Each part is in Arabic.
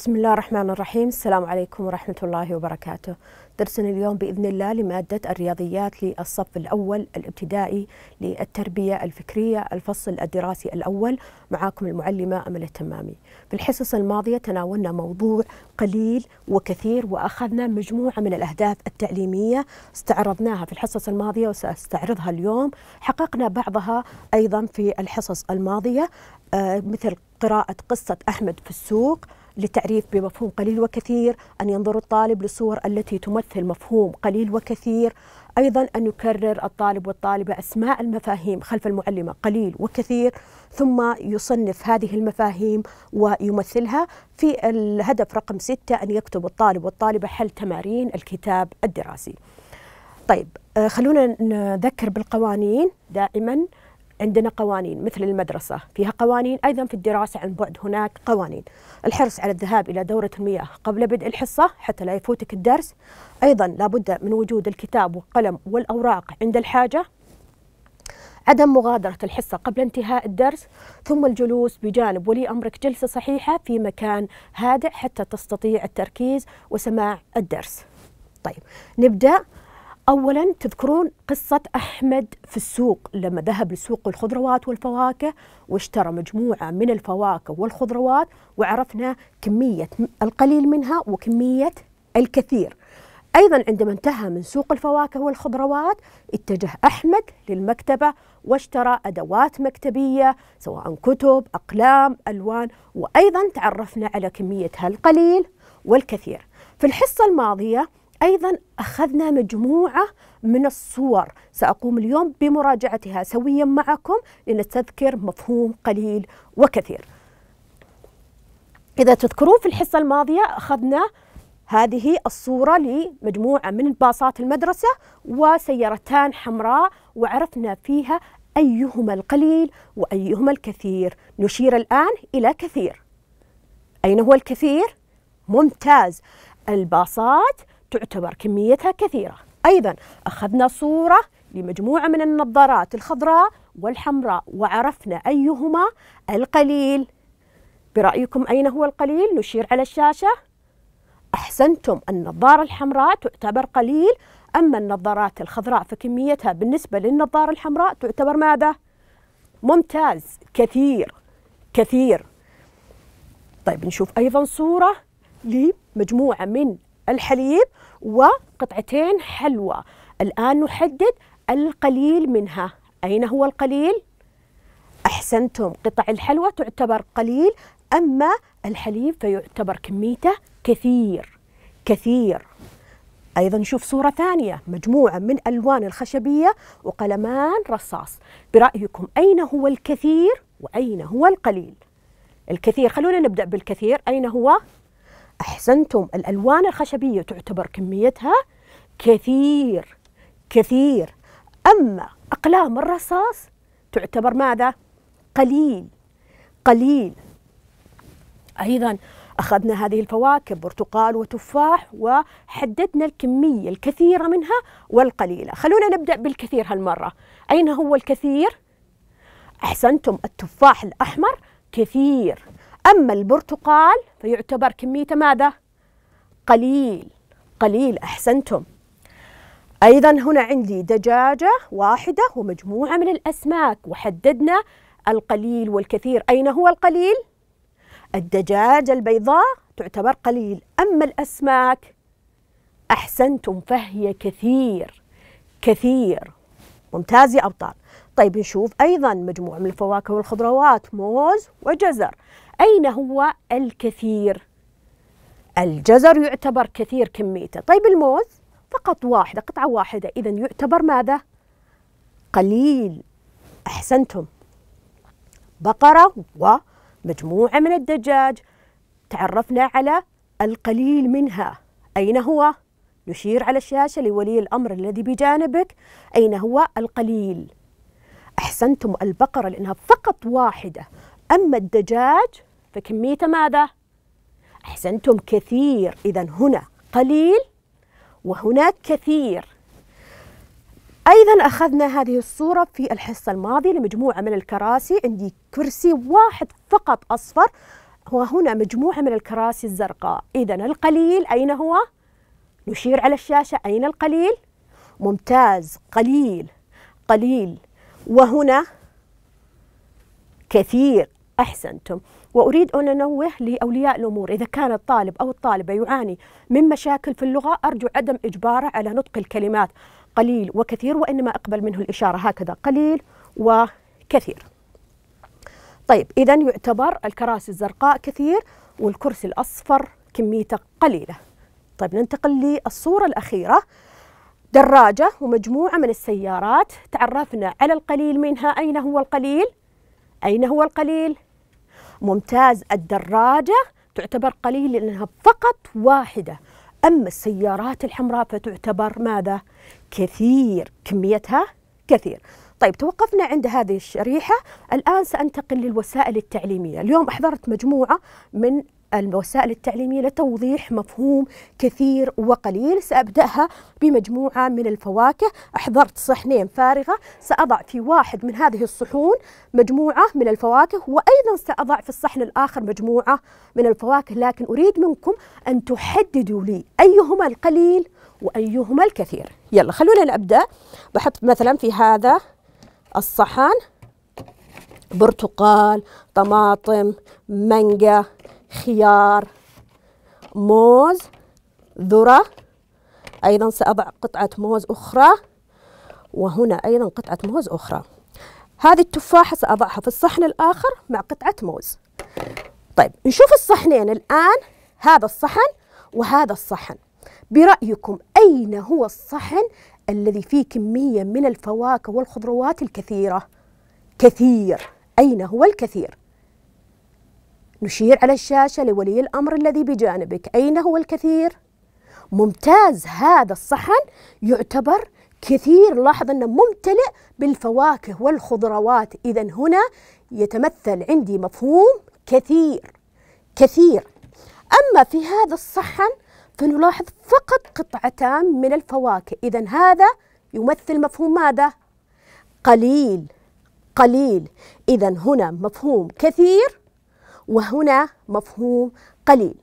بسم الله الرحمن الرحيم السلام عليكم ورحمة الله وبركاته درسنا اليوم بإذن الله لمادة الرياضيات للصف الأول الابتدائي للتربية الفكرية الفصل الدراسي الأول معاكم المعلمة أمل التمامي في الحصص الماضية تناولنا موضوع قليل وكثير وأخذنا مجموعة من الأهداف التعليمية استعرضناها في الحصص الماضية وسأستعرضها اليوم حققنا بعضها أيضا في الحصص الماضية آه، مثل قراءة قصة أحمد في السوق للتعريف بمفهوم قليل وكثير أن ينظر الطالب للصور التي تمثل مفهوم قليل وكثير أيضا أن يكرر الطالب والطالبة أسماء المفاهيم خلف المعلمة قليل وكثير ثم يصنف هذه المفاهيم ويمثلها في الهدف رقم ستة أن يكتب الطالب والطالبة حل تمارين الكتاب الدراسي طيب آه، خلونا نذكر بالقوانين دائما عندنا قوانين مثل المدرسة فيها قوانين أيضا في الدراسة عن بعد هناك قوانين الحرص على الذهاب إلى دورة المياه قبل بدء الحصة حتى لا يفوتك الدرس أيضا لابد من وجود الكتاب والقلم والأوراق عند الحاجة عدم مغادرة الحصة قبل انتهاء الدرس ثم الجلوس بجانب ولي أمرك جلسة صحيحة في مكان هادئ حتى تستطيع التركيز وسماع الدرس طيب نبدأ أولا تذكرون قصة أحمد في السوق لما ذهب لسوق الخضروات والفواكه واشترى مجموعة من الفواكه والخضروات وعرفنا كمية القليل منها وكمية الكثير أيضا عندما انتهى من سوق الفواكه والخضروات اتجه أحمد للمكتبة واشترى أدوات مكتبية سواء كتب أقلام ألوان وأيضا تعرفنا على كمية القليل والكثير في الحصة الماضية أيضا أخذنا مجموعة من الصور سأقوم اليوم بمراجعتها سويا معكم لنستذكر مفهوم قليل وكثير إذا تذكرون في الحصة الماضية أخذنا هذه الصورة لمجموعة من باصات المدرسة وسيارتان حمراء وعرفنا فيها أيهما القليل وأيهما الكثير نشير الآن إلى كثير أين هو الكثير؟ ممتاز الباصات تعتبر كميتها كثيرة أيضا أخذنا صورة لمجموعة من النظارات الخضراء والحمراء وعرفنا أيهما القليل برأيكم أين هو القليل؟ نشير على الشاشة أحسنتم النظارة الحمراء تعتبر قليل أما النظارات الخضراء فكميتها بالنسبة للنظارة الحمراء تعتبر ماذا؟ ممتاز كثير كثير طيب نشوف أيضا صورة لمجموعة من الحليب وقطعتين حلوى الآن نحدد القليل منها أين هو القليل؟ أحسنتم قطع الحلوى تعتبر قليل أما الحليب فيعتبر كميته كثير كثير أيضا نشوف صورة ثانية مجموعة من ألوان الخشبية وقلمان رصاص برأيكم أين هو الكثير وأين هو القليل؟ الكثير خلونا نبدأ بالكثير أين هو؟ أحسنتم الألوان الخشبية تعتبر كميتها كثير كثير أما أقلام الرصاص تعتبر ماذا؟ قليل قليل أيضا أخذنا هذه الفواكه برتقال وتفاح وحددنا الكمية الكثيرة منها والقليلة خلونا نبدأ بالكثير هالمرة أين هو الكثير؟ أحسنتم التفاح الأحمر كثير أما البرتقال فيعتبر كميته ماذا؟ قليل قليل أحسنتم أيضا هنا عندي دجاجة واحدة ومجموعة من الأسماك وحددنا القليل والكثير أين هو القليل؟ الدجاجة البيضاء تعتبر قليل أما الأسماك أحسنتم فهي كثير كثير ممتاز يا أبطال طيب نشوف أيضا مجموعة من الفواكه والخضروات موز وجزر أين هو الكثير؟ الجزر يعتبر كثير كميته طيب الموز فقط واحدة قطعة واحدة إذا يعتبر ماذا؟ قليل أحسنتم بقرة ومجموعة من الدجاج تعرفنا على القليل منها أين هو؟ نشير على الشاشة لولي الأمر الذي بجانبك أين هو القليل أحسنتم البقرة لأنها فقط واحدة أما الدجاج فكميته ماذا؟ أحسنتم كثير إذا هنا قليل وهناك كثير أيضا أخذنا هذه الصورة في الحصة الماضية لمجموعة من الكراسي عندي كرسي واحد فقط أصفر وهنا مجموعة من الكراسي الزرقاء إذا القليل أين هو؟ نشير على الشاشة أين القليل؟ ممتاز قليل قليل وهنا كثير أحسنتم وأريد أن أنوه لأولياء الأمور إذا كان الطالب أو الطالبة يعاني من مشاكل في اللغة أرجو عدم إجباره على نطق الكلمات قليل وكثير وإنما أقبل منه الإشارة هكذا قليل وكثير طيب إذا يعتبر الكراسي الزرقاء كثير والكرسي الأصفر كميته قليلة طيب ننتقل للصورة الأخيرة دراجة ومجموعة من السيارات تعرفنا على القليل منها أين هو القليل؟ أين هو القليل؟ ممتاز الدراجة تعتبر قليل لأنها فقط واحدة أما السيارات الحمراء فتعتبر ماذا؟ كثير كميتها كثير طيب توقفنا عند هذه الشريحة الآن سأنتقل للوسائل التعليمية اليوم أحضرت مجموعة من الوسائل التعليمية لتوضيح مفهوم كثير وقليل سأبدأها بمجموعة من الفواكه أحضرت صحنين فارغة سأضع في واحد من هذه الصحون مجموعة من الفواكه وأيضا سأضع في الصحن الآخر مجموعة من الفواكه لكن أريد منكم أن تحددوا لي أيهما القليل وأيهما الكثير يلا خلونا نبدأ بحط مثلا في هذا الصحن برتقال طماطم مانجا خيار موز ذرة أيضا سأضع قطعة موز أخرى وهنا أيضا قطعة موز أخرى هذه التفاحة سأضعها في الصحن الآخر مع قطعة موز طيب نشوف الصحنين الآن هذا الصحن وهذا الصحن برأيكم أين هو الصحن الذي فيه كمية من الفواكه والخضروات الكثيرة؟ كثير أين هو الكثير؟ نشير على الشاشة لولي الأمر الذي بجانبك أين هو الكثير؟ ممتاز هذا الصحن يعتبر كثير لاحظ أنه ممتلئ بالفواكه والخضروات إذا هنا يتمثل عندي مفهوم كثير كثير أما في هذا الصحن فنلاحظ فقط قطعتان من الفواكه إذا هذا يمثل مفهوم ماذا؟ قليل قليل إذا هنا مفهوم كثير وهنا مفهوم قليل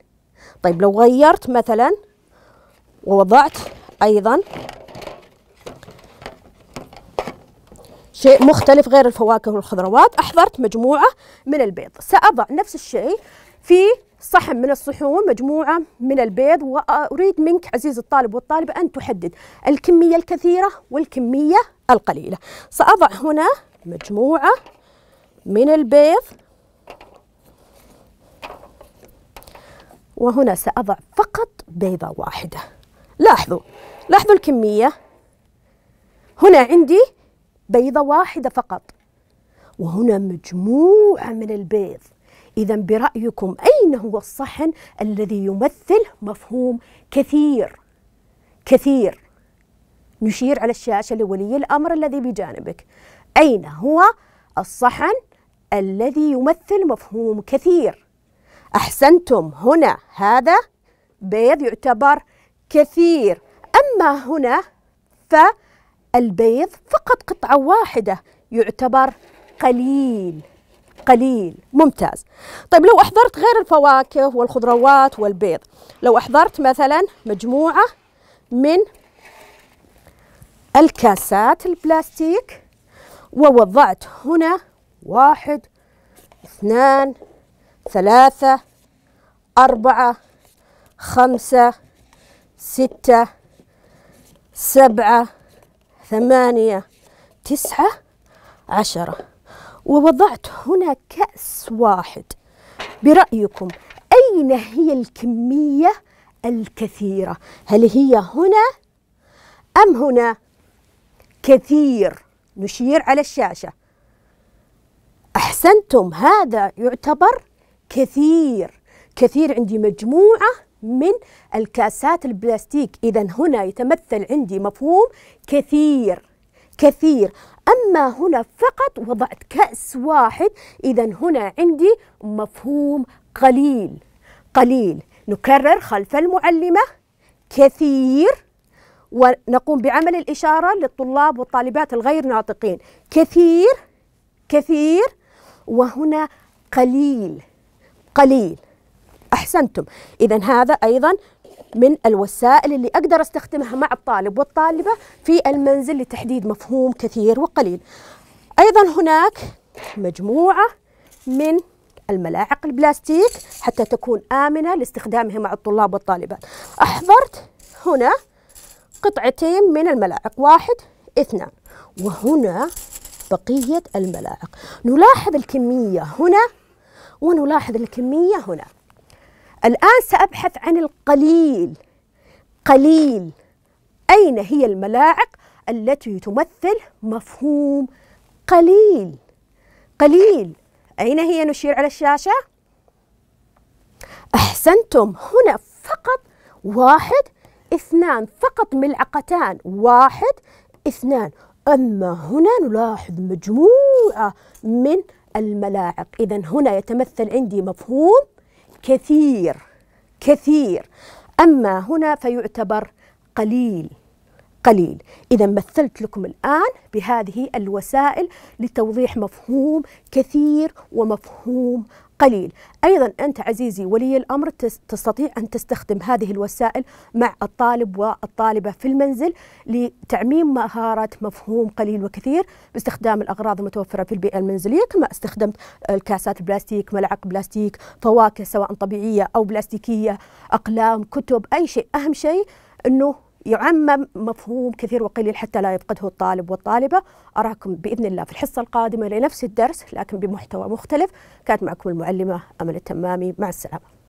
طيب لو غيرت مثلا ووضعت أيضا شيء مختلف غير الفواكه والخضروات أحضرت مجموعة من البيض سأضع نفس الشيء في صحن من الصحون مجموعة من البيض وأريد منك عزيز الطالب والطالبة أن تحدد الكمية الكثيرة والكمية القليلة سأضع هنا مجموعة من البيض وهنا سأضع فقط بيضة واحدة لاحظوا لاحظوا الكمية هنا عندي بيضة واحدة فقط وهنا مجموعة من البيض إذا برأيكم أين هو الصحن الذي يمثل مفهوم كثير كثير نشير على الشاشة لولي الأمر الذي بجانبك أين هو الصحن الذي يمثل مفهوم كثير أحسنتم هنا هذا بيض يعتبر كثير أما هنا فالبيض فقط قطعة واحدة يعتبر قليل قليل ممتاز طيب لو أحضرت غير الفواكه والخضروات والبيض لو أحضرت مثلا مجموعة من الكاسات البلاستيك ووضعت هنا واحد اثنان ثلاثة أربعة خمسة ستة سبعة ثمانية تسعة عشرة ووضعت هنا كأس واحد برأيكم أين هي الكمية الكثيرة هل هي هنا أم هنا كثير نشير على الشاشة أحسنتم هذا يعتبر كثير كثير عندي مجموعة من الكاسات البلاستيك إذا هنا يتمثل عندي مفهوم كثير كثير أما هنا فقط وضعت كأس واحد إذا هنا عندي مفهوم قليل قليل نكرر خلف المعلمة كثير ونقوم بعمل الإشارة للطلاب والطالبات الغير ناطقين كثير كثير وهنا قليل قليل أحسنتم إذا هذا أيضا من الوسائل اللي أقدر أستخدمها مع الطالب والطالبة في المنزل لتحديد مفهوم كثير وقليل أيضا هناك مجموعة من الملاعق البلاستيك حتى تكون آمنة لاستخدامها مع الطلاب والطالبات أحضرت هنا قطعتين من الملاعق واحد اثنان وهنا بقية الملاعق نلاحظ الكمية هنا ونلاحظ الكمية هنا الآن سأبحث عن القليل قليل أين هي الملاعق التي تمثل مفهوم قليل قليل أين هي نشير على الشاشة؟ أحسنتم هنا فقط واحد اثنان فقط ملعقتان واحد اثنان أما هنا نلاحظ مجموعة من الملاعق إذا هنا يتمثل عندي مفهوم كثير كثير أما هنا فيعتبر قليل قليل إذا مثلت لكم الآن بهذه الوسائل لتوضيح مفهوم كثير ومفهوم قليل أيضا أنت عزيزي ولي الأمر تستطيع أن تستخدم هذه الوسائل مع الطالب والطالبة في المنزل لتعميم مهارة مفهوم قليل وكثير باستخدام الأغراض المتوفرة في البيئة المنزلية كما استخدمت الكاسات البلاستيك ملعق بلاستيك فواكه سواء طبيعية أو بلاستيكية أقلام كتب أي شيء أهم شيء أنه يعمم مفهوم كثير وقليل حتى لا يفقده الطالب والطالبة أراكم بإذن الله في الحصة القادمة لنفس الدرس لكن بمحتوى مختلف كانت معكم المعلمة أمل التمامي مع السلامة